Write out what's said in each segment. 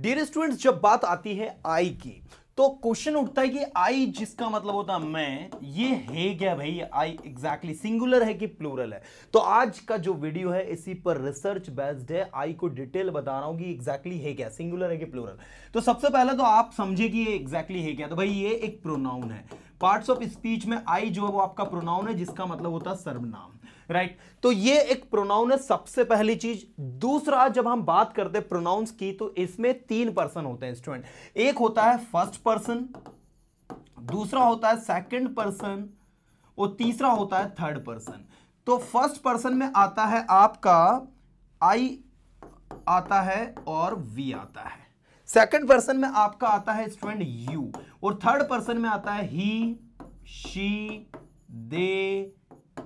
Dear students जब बात आती है आई की तो क्वेश्चन उठता है कि आई जिसका मतलब होता है मैं ये है क्या भाई आई एग्जैक्टली सिंगुलर है कि प्लूरल है तो आज का जो वीडियो है इसी पर रिसर्च बेस्ड है आई को डिटेल बता रहा हूं कि एग्जैक्टली exactly है क्या सिंगुलर है कि प्लूरल तो सबसे पहले तो आप समझे कि ये एग्जैक्टली exactly है क्या तो भाई ये एक प्रोनाउन है पार्ट्स ऑफ स्पीच में आई जो है वो आपका प्रोनाउन है जिसका मतलब होता है सर्वनाम राइट right? तो ये एक प्रोनाउन है सबसे पहली चीज दूसरा जब हम बात करते हैं प्रोनाउंस की तो इसमें तीन पर्सन होते हैं स्टूडेंट एक होता है फर्स्ट पर्सन दूसरा होता है सेकंड पर्सन और तीसरा होता है थर्ड पर्सन तो फर्स्ट पर्सन में आता है आपका आई आता है और वी आता है सेकंड पर्सन में आपका आता है स्टूडेंट यू और थर्ड पर्सन में आता है ही शी दे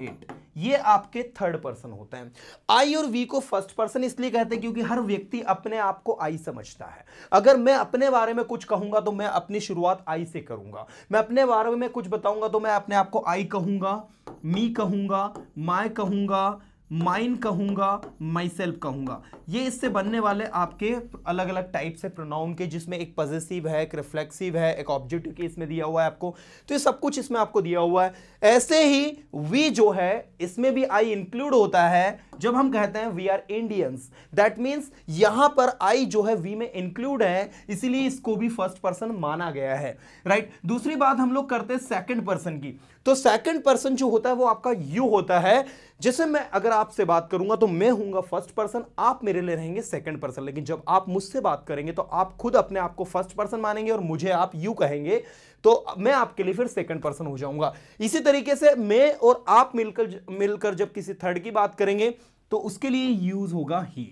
इट ये आपके थर्ड पर्सन होते हैं आई और वी को फर्स्ट पर्सन इसलिए कहते हैं क्योंकि हर व्यक्ति अपने आप को आई समझता है अगर मैं अपने बारे में कुछ कहूंगा तो मैं अपनी शुरुआत आई से करूंगा मैं अपने बारे में कुछ बताऊंगा तो मैं अपने आप को आई कहूंगा मी कहूंगा माय कहूंगा माइन कहूंगा माई सेल्फ ये इससे बनने वाले आपके अलग अलग टाइप से प्रोनाउन के जिसमें एक पॉजिटिव है एक रिफ्लेक्सिव है एक ऑब्जेक्टिव के इसमें दिया हुआ है आपको तो ये सब कुछ इसमें आपको दिया हुआ है ऐसे ही वी जो है इसमें भी आई इंक्लूड होता है जब हम कहते हैं we are Indians that means यहां पर आई जो है वी में इंक्लूड है इसीलिए इसको भी फर्स्ट पर्सन माना गया है राइट right? दूसरी बात हम लोग करते हैं सेकेंड पर्सन की तो सेकेंड पर्सन जो होता है वो आपका यू होता है जैसे मैं अगर आप आपसे बात करूंगा तो मैं हूंगा फर्स्ट पर्सन आप मेरे लिए रहेंगे सेकंड पर्सन लेकिन जब आप मुझसे बात करेंगे तो आप खुद अपने आप को फर्स्ट पर्सन मानेंगे और मुझे आप यू कहेंगे तो मैं आपके लिए फिर सेकंड पर्सन हो जाऊंगा इसी तरीके से मैं और आप मिलकर मिलकर जब किसी थर्ड की बात करेंगे तो उसके लिए यूज होगा ही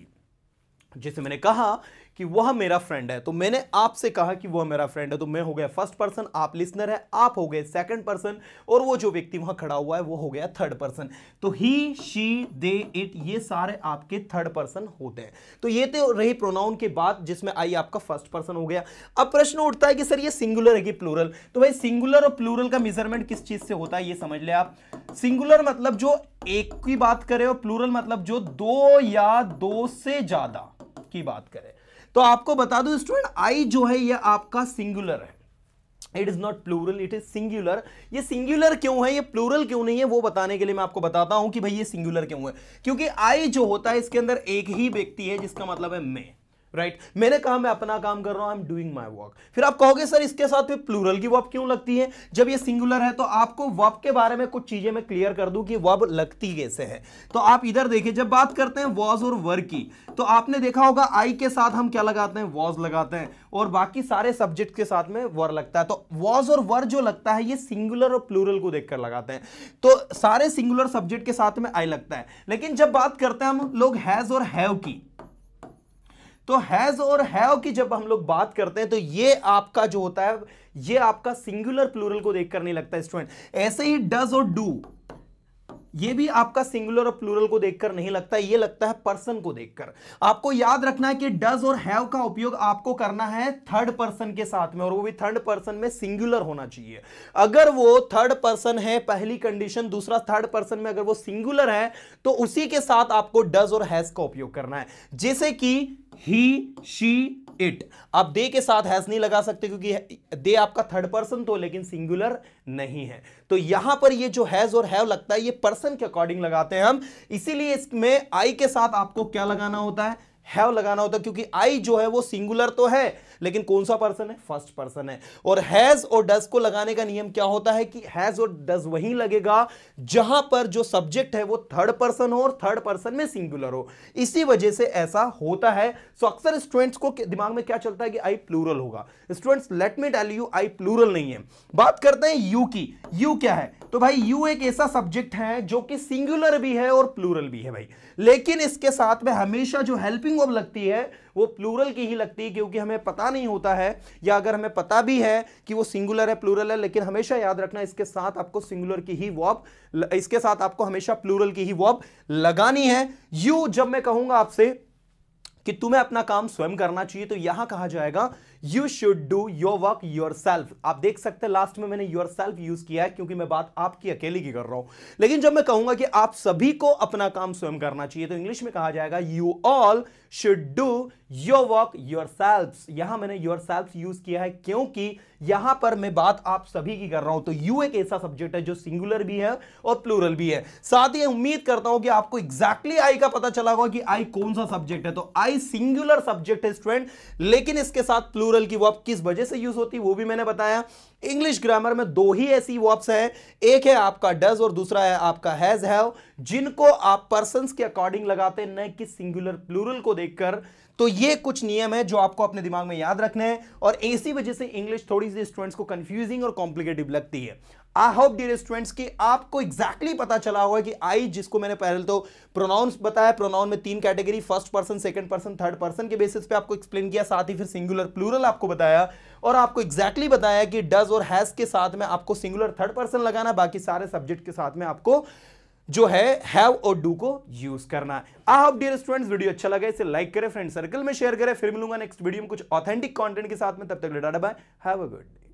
जैसे मैंने कहा कि वह मेरा फ्रेंड है तो मैंने आपसे कहा कि वह मेरा फ्रेंड है तो मैं हो गया फर्स्ट पर्सन आप लिसनर है आप हो गए सेकंड पर्सन और वो जो व्यक्ति वहां खड़ा हुआ है वो हो गया थर्ड पर्सन तो ही शी दे इट ये सारे आपके थर्ड पर्सन होते हैं तो ये तो रही प्रोनाउन के बाद जिसमें आई आपका फर्स्ट पर्सन हो गया अब प्रश्न उठता है कि सर ये सिंगुलर है कि प्लूरल तो भाई सिंगुलर और प्लूरल का मेजरमेंट किस चीज से होता है ये समझ ले आप सिंगुलर मतलब जो एक की बात करें और प्लूरल मतलब जो दो या दो से ज्यादा की बात करें तो आपको बता दो स्टूडेंट आई जो है ये आपका सिंगुलर है it is not plural it is singular ये सिंगुलर क्यों है ये प्लूरल क्यों नहीं है वो बताने के लिए मैं आपको बताता हूं कि भाई ये सिंगुलर क्यों है क्योंकि आई जो होता है इसके अंदर एक ही व्यक्ति है जिसका मतलब है मैं राइट right? मैंने कहा मैं अपना काम कर रहा हूं I am doing my work फिर आप कहोगे सर इसके साथ में प्लूरल की वर्ब क्यों लगती है जब ये सिंगुलर है तो आपको वर्ब के बारे में कुछ चीजें मैं क्लियर कर दूं कि वर्ब लगती कैसे है तो आप इधर देखिए जब बात करते हैं वॉज और वर्क की तो आपने देखा होगा आई के साथ हम क्या लगाते हैं वॉज लगाते हैं और बाकी सारे सब्जेक्ट के साथ में वर लगता है तो वॉज और वर जो लगता है ये सिंगुलर और प्लूरल को देखकर लगाते हैं तो सारे सिंगुलर सब्जेक्ट के साथ में आई लगता है लेकिन जब बात करते हैं हम लोग हैज और हैव की तो हैज और हैव की जब हम लोग बात करते हैं तो ये आपका जो होता है ये आपका सिंगुलर प्लूरल को देखकर नहीं लगता स्टूडेंट ऐसे ही डज और डू ये भी आपका सिंगुलर और प्लूरल को देखकर नहीं लगता ये लगता है पर्सन को देखकर आपको याद रखना है कि डज और हैव का उपयोग आपको करना है थर्ड पर्सन के साथ में और वो भी थर्ड पर्सन में सिंगुलर होना चाहिए अगर वो थर्ड पर्सन है पहली कंडीशन दूसरा थर्ड पर्सन में अगर वो सिंगुलर है तो उसी के साथ आपको डज और हैज का उपयोग करना है जैसे कि ही शी इट आप दे के साथ हैज नहीं लगा सकते क्योंकि दे आपका थर्ड पर्सन तो लेकिन सिंगुलर नहीं है तो यहां पर ये जो हैज और हैव लगता है ये पर्सन के अकॉर्डिंग लगाते हैं हम इसीलिए इसमें आई के साथ आपको क्या लगाना होता है हैव लगाना होता है क्योंकि आई जो है वो सिंगुलर तो है लेकिन कौन सा पर्सन है फर्स्ट पर्सन है और हैज और डज को लगाने का नियम क्या होता है कि हैज और डज वहीं लगेगा जहां पर जो सब्जेक्ट है वो थर्ड पर्सन हो और थर्ड पर्सन में सिंगुलर हो इसी वजह से ऐसा होता है सो अक्सर स्टूडेंट्स को दिमाग में क्या चलता है कि आई प्लूरल होगा students let me tell you I plural नहीं है बात करते हैं यू की यू क्या है तो भाई यू एक ऐसा सब्जेक्ट है जो कि सिंगुलर भी है और प्लूरल भी है भाई लेकिन इसके साथ में हमेशा जो हेल्पिंग हेल्पिंग वर्ब लगती है वो प्लूरल की ही लगती है क्योंकि हमें पता नहीं होता है या अगर हमें पता भी है कि वो सिंगुलर है प्लूरल है लेकिन हमेशा याद रखना इसके साथ आपको सिंगुलर की ही वॉब इसके साथ आपको हमेशा प्लूरल की ही वॉब लगानी है यू जब मैं कहूंगा आपसे कि तुम्हें अपना काम स्वयं करना चाहिए तो यहां कहा जाएगा you should do your work yourself आप देख सकते हैं लास्ट में मैंने योर सेल्फ यूज किया है क्योंकि मैं बात आपकी अकेले की कर रहा हूं लेकिन जब मैं कहूंगा कि आप सभी को अपना काम स्वयं करना चाहिए तो इंग्लिश में कहा जाएगा you all should do your work yourself यहां मैंने योर सेल्फ यूज किया है क्योंकि यहां पर मैं बात आप सभी की कर रहा हूं तो यू एक ऐसा सब्जेक्ट है जो सिंगुलर भी है और प्लूरल भी है साथ ही उम्मीद करता हूं कि आपको एग्जैक्टली exactly आई का पता चला होगा कि आई कौन सा सब्जेक्ट है तो आई सिंगुलर सब्जेक्ट है स्टूडेंट लेकिन इसके साथ प्लूरल प्लूरल की वॉप किस वजह से यूज होती वो भी मैंने बताया इंग्लिश ग्रामर में दो ही ऐसी वॉप्स हैं एक है आपका डज और दूसरा है आपका हैज हैव जिनको आप पर्सन के अकॉर्डिंग लगाते न कि सिंगुलर प्लूरल को देखकर तो ये कुछ नियम है जो आपको अपने दिमाग में याद रखने हैं और इसी वजह से इंग्लिश थोड़ी सी स्टूडेंट्स को कंफ्यूजिंग और कॉम्प्लिकेटिव लगती है आई होप डियर स्टूडेंट्स कि आपको एग्जैक्टली exactly पता चला होगा कि आई जिसको मैंने पहले तो प्रोनाउंस बताया प्रोनाउन में तीन category first person second person third person के बेसिस पे आपको एक्सप्लेन किया साथ ही फिर सिंगुलर प्लूरल आपको बताया और आपको एग्जैक्टली exactly बताया कि डज और हैज के साथ में आपको सिंगुलर थर्ड पर्सन लगाना बाकी सारे सब्जेक्ट के साथ में आपको जो है हैव और डू को यूज करना आप डियर स्टूडेंट्स वीडियो अच्छा लगा इसे लाइक करें फ्रेंड सर्कल में शेयर करें फिर मिलूंगा नेक्स्ट वीडियो में कुछ ऑथेंटिक कंटेंट के साथ में तब तक tata bye have a good day